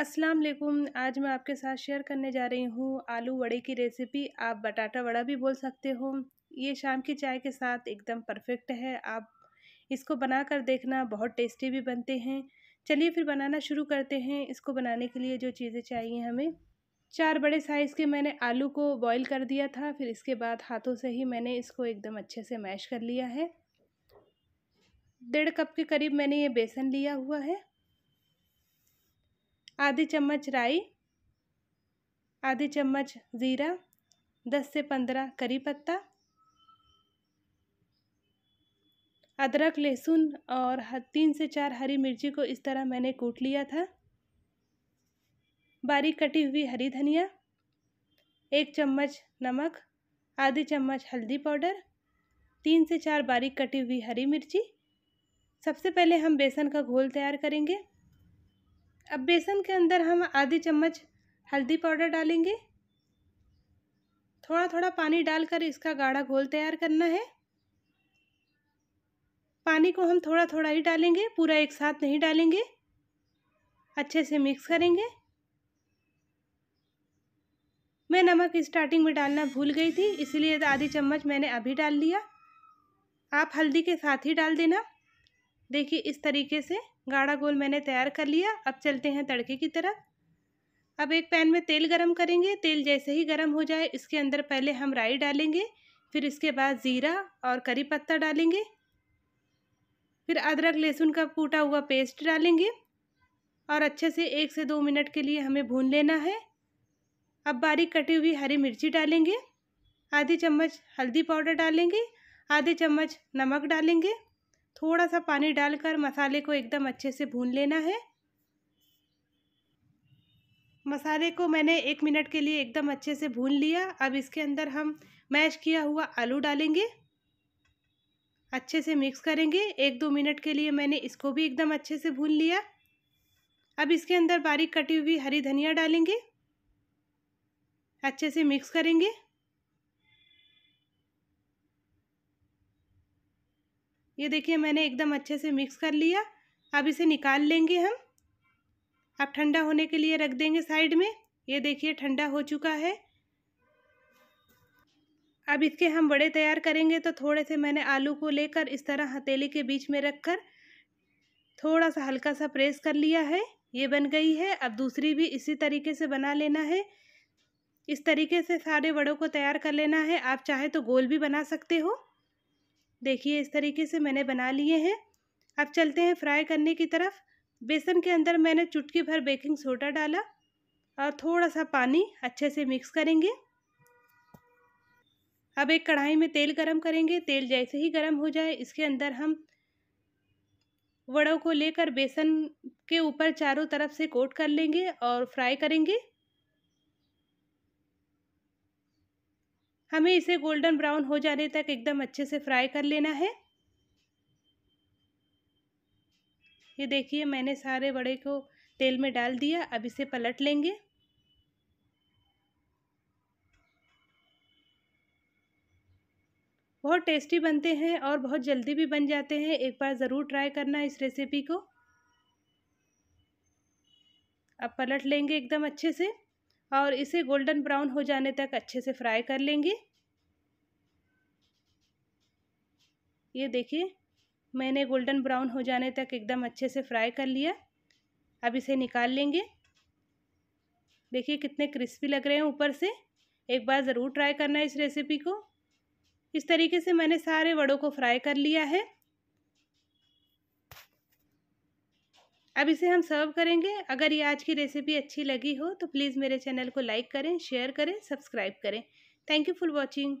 अस्सलाम वालेकुम आज मैं आपके साथ शेयर करने जा रही हूँ आलू वड़े की रेसिपी आप बटाटा वड़ा भी बोल सकते हो ये शाम की चाय के साथ एकदम परफेक्ट है आप इसको बना कर देखना बहुत टेस्टी भी बनते हैं चलिए फिर बनाना शुरू करते हैं इसको बनाने के लिए जो चीज़ें चाहिए हमें चार बड़े साइज़ के मैंने आलू को बॉईल कर दिया था फिर इसके बाद हाथों से ही मैंने इसको एकदम अच्छे से मैश कर लिया है डेढ़ कप के करीब मैंने ये बेसन लिया हुआ है आधी चम्मच राई आधी चम्मच ज़ीरा दस से पंद्रह करी पत्ता अदरक लहसुन और तीन से चार हरी मिर्ची को इस तरह मैंने कूट लिया था बारीक कटी हुई हरी धनिया एक चम्मच नमक आधी चम्मच हल्दी पाउडर तीन से चार बारीक कटी हुई हरी मिर्ची सबसे पहले हम बेसन का घोल तैयार करेंगे अब बेसन के अंदर हम आधी चम्मच हल्दी पाउडर डालेंगे थोड़ा थोड़ा पानी डालकर इसका गाढ़ा घोल तैयार करना है पानी को हम थोड़ा थोड़ा ही डालेंगे पूरा एक साथ नहीं डालेंगे अच्छे से मिक्स करेंगे मैं नमक स्टार्टिंग में डालना भूल गई थी इसलिए आधी चम्मच मैंने अभी डाल लिया आप हल्दी के साथ ही डाल देना देखिए इस तरीके से गाढ़ा गोल मैंने तैयार कर लिया अब चलते हैं तड़के की तरफ अब एक पैन में तेल गरम करेंगे तेल जैसे ही गरम हो जाए इसके अंदर पहले हम राई डालेंगे फिर इसके बाद ज़ीरा और करी पत्ता डालेंगे फिर अदरक लहसुन का कूटा हुआ पेस्ट डालेंगे और अच्छे से एक से दो मिनट के लिए हमें भून लेना है अब बारीक कटी हुई हरी मिर्ची डालेंगे आधी चम्मच हल्दी पाउडर डालेंगे आधे चम्मच नमक डालेंगे थोड़ा सा पानी डालकर मसाले को एकदम अच्छे से भून लेना है मसाले को मैंने एक मिनट के लिए एकदम अच्छे से भून लिया अब इसके अंदर हम मैश किया हुआ आलू डालेंगे अच्छे से मिक्स करेंगे एक दो मिनट के लिए मैंने इसको भी एकदम अच्छे से भून लिया अब इसके अंदर बारीक कटी हुई हरी धनिया डालेंगे अच्छे से मिक्स करेंगे ये देखिए मैंने एकदम अच्छे से मिक्स कर लिया अब इसे निकाल लेंगे हम अब ठंडा होने के लिए रख देंगे साइड में ये देखिए ठंडा हो चुका है अब इसके हम बड़े तैयार करेंगे तो थोड़े से मैंने आलू को लेकर इस तरह हथेली के बीच में रखकर थोड़ा सा हल्का सा प्रेस कर लिया है ये बन गई है अब दूसरी भी इसी तरीके से बना लेना है इस तरीके से सारे बड़ों को तैयार कर लेना है आप चाहे तो गोल भी बना सकते हो देखिए इस तरीके से मैंने बना लिए हैं अब चलते हैं फ्राई करने की तरफ बेसन के अंदर मैंने चुटकी भर बेकिंग सोडा डाला और थोड़ा सा पानी अच्छे से मिक्स करेंगे अब एक कढ़ाई में तेल गरम करेंगे तेल जैसे ही गरम हो जाए इसके अंदर हम वड़ों को लेकर बेसन के ऊपर चारों तरफ से कोट कर लेंगे और फ्राई करेंगे हमें इसे गोल्डन ब्राउन हो जाने तक एकदम अच्छे से फ्राई कर लेना है ये देखिए मैंने सारे बड़े को तेल में डाल दिया अब इसे पलट लेंगे बहुत टेस्टी बनते हैं और बहुत जल्दी भी बन जाते हैं एक बार ज़रूर ट्राई करना इस रेसिपी को अब पलट लेंगे एकदम अच्छे से और इसे गोल्डन ब्राउन हो जाने तक अच्छे से फ्राई कर लेंगे ये देखिए मैंने गोल्डन ब्राउन हो जाने तक एकदम अच्छे से फ्राई कर लिया अब इसे निकाल लेंगे देखिए कितने क्रिस्पी लग रहे हैं ऊपर से एक बार ज़रूर ट्राई करना इस रेसिपी को इस तरीके से मैंने सारे वड़ों को फ्राई कर लिया है अब इसे हम सर्व करेंगे अगर ये आज की रेसिपी अच्छी लगी हो तो प्लीज़ मेरे चैनल को लाइक करें शेयर करें सब्सक्राइब करें थैंक यू फॉर वॉचिंग